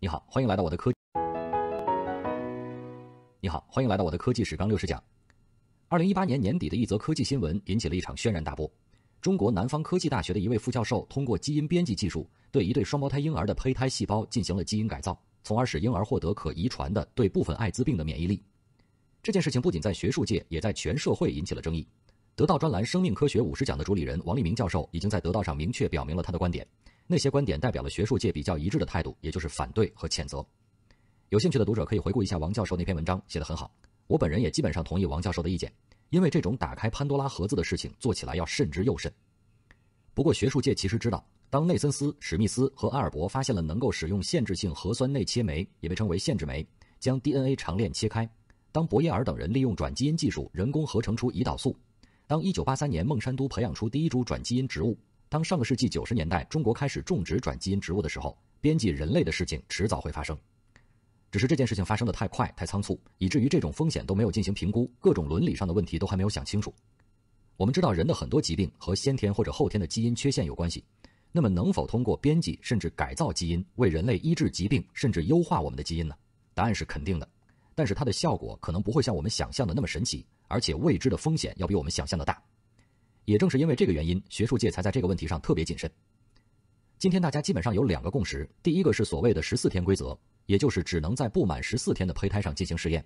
你好，欢迎来到我的科。你好，欢迎来到我的科技史纲六十讲。二零一八年年底的一则科技新闻引起了一场轩然大波。中国南方科技大学的一位副教授通过基因编辑技术对一对双胞胎婴儿的胚胎细胞进行了基因改造，从而使婴儿获得可遗传的对部分艾滋病的免疫力。这件事情不仅在学术界，也在全社会引起了争议。得到专栏《生命科学五十讲》的主理人王立明教授已经在得到上明确表明了他的观点。那些观点代表了学术界比较一致的态度，也就是反对和谴责。有兴趣的读者可以回顾一下王教授那篇文章，写得很好。我本人也基本上同意王教授的意见，因为这种打开潘多拉盒子的事情做起来要慎之又慎。不过，学术界其实知道，当内森斯、史密斯和阿尔伯发现了能够使用限制性核酸内切酶（也被称为限制酶）将 DNA 长链切开；当博耶尔等人利用转基因技术人工合成出胰岛素；当1983年孟山都培养出第一株转基因植物。当上个世纪九十年代中国开始种植转基因植物的时候，编辑人类的事情迟早会发生。只是这件事情发生的太快、太仓促，以至于这种风险都没有进行评估，各种伦理上的问题都还没有想清楚。我们知道人的很多疾病和先天或者后天的基因缺陷有关系，那么能否通过编辑甚至改造基因为人类医治疾病，甚至优化我们的基因呢？答案是肯定的，但是它的效果可能不会像我们想象的那么神奇，而且未知的风险要比我们想象的大。也正是因为这个原因，学术界才在这个问题上特别谨慎。今天大家基本上有两个共识：第一个是所谓的十四天规则，也就是只能在不满十四天的胚胎上进行试验，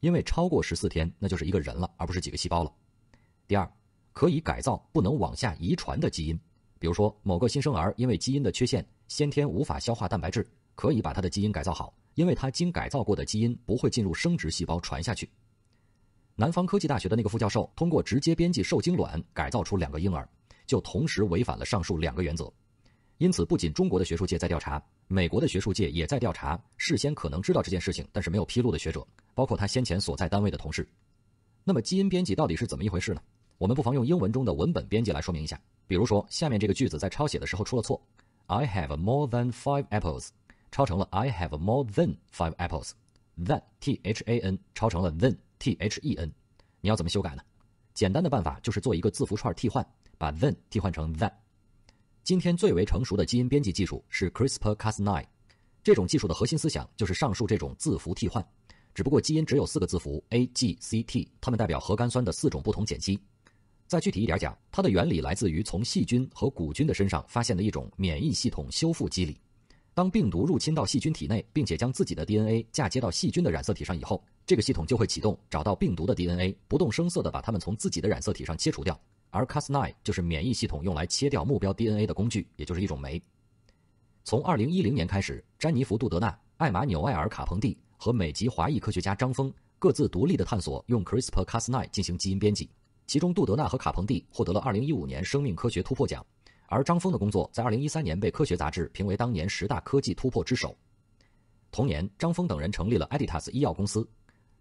因为超过十四天那就是一个人了，而不是几个细胞了。第二，可以改造，不能往下遗传的基因，比如说某个新生儿因为基因的缺陷，先天无法消化蛋白质，可以把他的基因改造好，因为他经改造过的基因不会进入生殖细胞传下去。南方科技大学的那个副教授通过直接编辑受精卵改造出两个婴儿，就同时违反了上述两个原则，因此不仅中国的学术界在调查，美国的学术界也在调查事先可能知道这件事情但是没有披露的学者，包括他先前所在单位的同事。那么基因编辑到底是怎么一回事呢？我们不妨用英文中的文本编辑来说明一下。比如说下面这个句子在抄写的时候出了错：I have more than five apples，抄成了 I have more than five apples，that t h a n，抄成了 then。T H E N，你要怎么修改呢？简单的办法就是做一个字符串替换，把 then 替换成 that。今天最为成熟的基因编辑技术是 CRISPR-Cas9，这种技术的核心思想就是上述这种字符替换。只不过基因只有四个字符 A G C T，它们代表核苷酸的四种不同碱基。再具体一点讲，它的原理来自于从细菌和古菌的身上发现的一种免疫系统修复机理。当病毒入侵到细菌体内，并且将自己的 DNA 嫁接到细菌的染色体上以后，这个系统就会启动，找到病毒的 DNA，不动声色地把它们从自己的染色体上切除掉。而 Cas9 就是免疫系统用来切掉目标 DNA 的工具，也就是一种酶。从2010年开始，詹妮弗·杜德纳、艾玛纽埃尔·卡彭蒂和美籍华裔科学家张峰各自独立的探索用 CRISPR-Cas9 进行基因编辑，其中杜德纳和卡彭蒂获得了2015年生命科学突破奖。而张峰的工作在2013年被科学杂志评为当年十大科技突破之首。同年，张峰等人成立了 Editas 医药公司。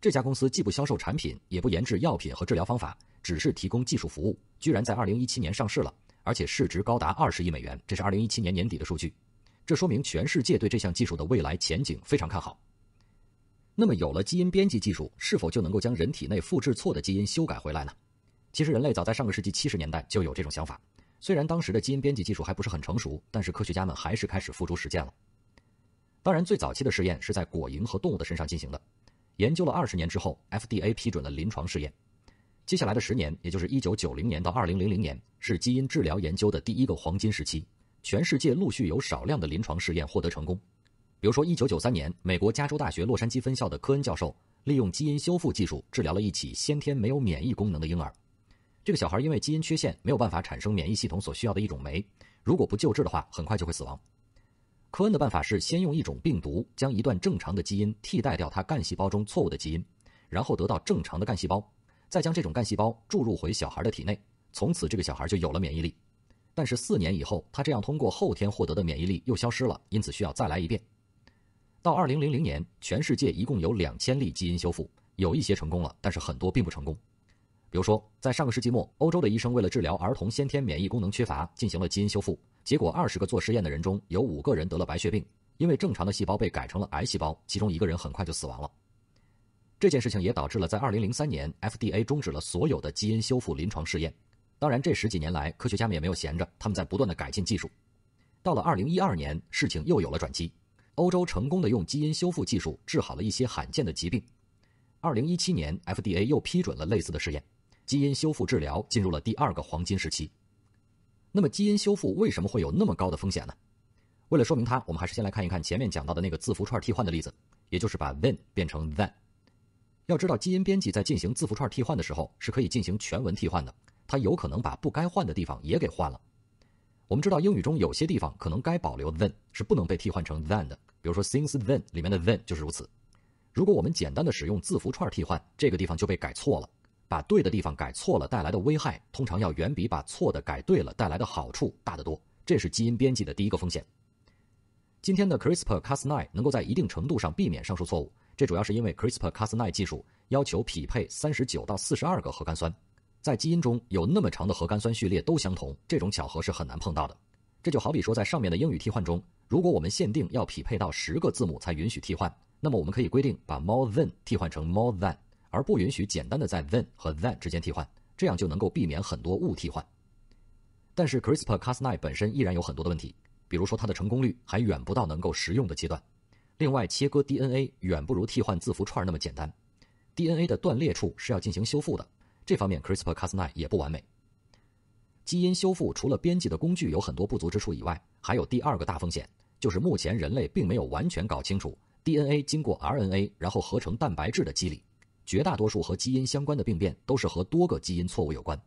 这家公司既不销售产品，也不研制药品和治疗方法，只是提供技术服务。居然在2017年上市了，而且市值高达二十亿美元，这是2017年年底的数据。这说明全世界对这项技术的未来前景非常看好。那么，有了基因编辑技术，是否就能够将人体内复制错的基因修改回来呢？其实，人类早在上个世纪七十年代就有这种想法。虽然当时的基因编辑技术还不是很成熟，但是科学家们还是开始付诸实践了。当然，最早期的试验是在果蝇和动物的身上进行的。研究了二十年之后，FDA 批准了临床试验。接下来的十年，也就是1990年到2000年，是基因治疗研究的第一个黄金时期。全世界陆续有少量的临床试验获得成功。比如说，1993年，美国加州大学洛杉矶分校的科恩教授利用基因修复技术治疗了一起先天没有免疫功能的婴儿。这个小孩因为基因缺陷没有办法产生免疫系统所需要的一种酶，如果不救治的话，很快就会死亡。科恩的办法是先用一种病毒将一段正常的基因替代掉他干细胞中错误的基因，然后得到正常的干细胞，再将这种干细胞注入回小孩的体内，从此这个小孩就有了免疫力。但是四年以后，他这样通过后天获得的免疫力又消失了，因此需要再来一遍。到2000年，全世界一共有两千例基因修复，有一些成功了，但是很多并不成功。比如说，在上个世纪末，欧洲的医生为了治疗儿童先天免疫功能缺乏，进行了基因修复。结果，二十个做实验的人中有五个人得了白血病，因为正常的细胞被改成了癌细胞。其中一个人很快就死亡了。这件事情也导致了在2003年，FDA 终止了所有的基因修复临床试验。当然，这十几年来，科学家们也没有闲着，他们在不断的改进技术。到了2012年，事情又有了转机，欧洲成功的用基因修复技术治好了一些罕见的疾病。2017年，FDA 又批准了类似的试验。基因修复治疗进入了第二个黄金时期。那么，基因修复为什么会有那么高的风险呢？为了说明它，我们还是先来看一看前面讲到的那个字符串替换的例子，也就是把 then 变成 t h a n 要知道，基因编辑在进行字符串替换的时候是可以进行全文替换的，它有可能把不该换的地方也给换了。我们知道，英语中有些地方可能该保留 then 是不能被替换成 t h a n 的，比如说 since then 里面的 then 就是如此。如果我们简单的使用字符串替换，这个地方就被改错了。把对的地方改错了带来的危害，通常要远比把错的改对了带来的好处大得多。这是基因编辑的第一个风险。今天的 CRISPR-Cas9 能够在一定程度上避免上述错误，这主要是因为 CRISPR-Cas9 技术要求匹配三十九到四十二个核苷酸，在基因中有那么长的核苷酸序列都相同，这种巧合是很难碰到的。这就好比说在上面的英语替换中，如果我们限定要匹配到十个字母才允许替换，那么我们可以规定把 more than 替换成 more than。而不允许简单的在 then 和 than 之间替换，这样就能够避免很多误替换。但是 CRISPR-Cas9 本身依然有很多的问题，比如说它的成功率还远不到能够实用的阶段。另外，切割 DNA 远不如替换字符串那么简单，DNA 的断裂处是要进行修复的，这方面 CRISPR-Cas9 也不完美。基因修复除了编辑的工具有很多不足之处以外，还有第二个大风险，就是目前人类并没有完全搞清楚 DNA 经过 RNA 然后合成蛋白质的机理。绝大多数和基因相关的病变都是和多个基因错误有关。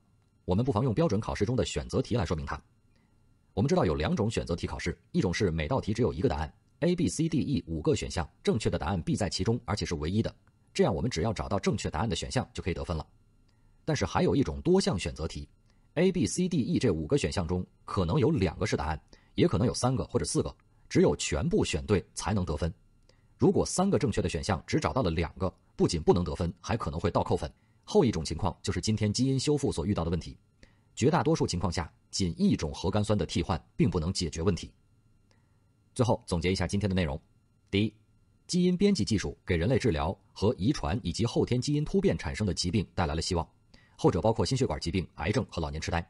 我们不妨用标准考试中的选择题来说明它。我们知道有两种选择题考试，一种是每道题只有一个答案，A、B、C、D、E 五个选项，正确的答案必在其中，而且是唯一的。这样我们只要找到正确答案的选项就可以得分了。但是还有一种多项选择题，A、B、C、D、E 这五个选项中可能有两个是答案，也可能有三个或者四个，只有全部选对才能得分。如果三个正确的选项只找到了两个。不仅不能得分，还可能会倒扣分。后一种情况就是今天基因修复所遇到的问题。绝大多数情况下，仅一种核苷酸的替换并不能解决问题。最后总结一下今天的内容：第一，基因编辑技术给人类治疗和遗传以及后天基因突变产生的疾病带来了希望，后者包括心血管疾病、癌症和老年痴呆。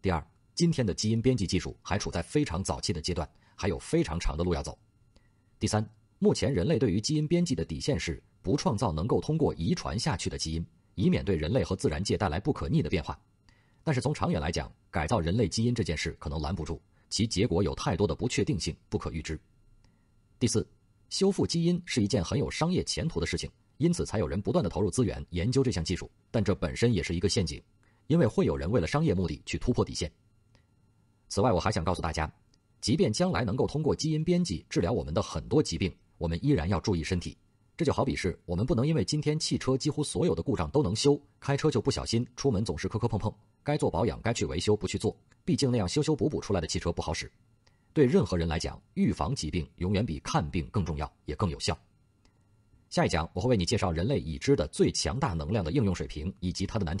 第二，今天的基因编辑技术还处在非常早期的阶段，还有非常长的路要走。第三，目前人类对于基因编辑的底线是。不创造能够通过遗传下去的基因，以免对人类和自然界带来不可逆的变化。但是从长远来讲，改造人类基因这件事可能拦不住，其结果有太多的不确定性，不可预知。第四，修复基因是一件很有商业前途的事情，因此才有人不断的投入资源研究这项技术。但这本身也是一个陷阱，因为会有人为了商业目的去突破底线。此外，我还想告诉大家，即便将来能够通过基因编辑治疗我们的很多疾病，我们依然要注意身体。这就好比是，我们不能因为今天汽车几乎所有的故障都能修，开车就不小心，出门总是磕磕碰碰，该做保养该去维修不去做，毕竟那样修修补补出来的汽车不好使。对任何人来讲，预防疾病永远比看病更重要，也更有效。下一讲我会为你介绍人类已知的最强大能量的应用水平以及它的难题。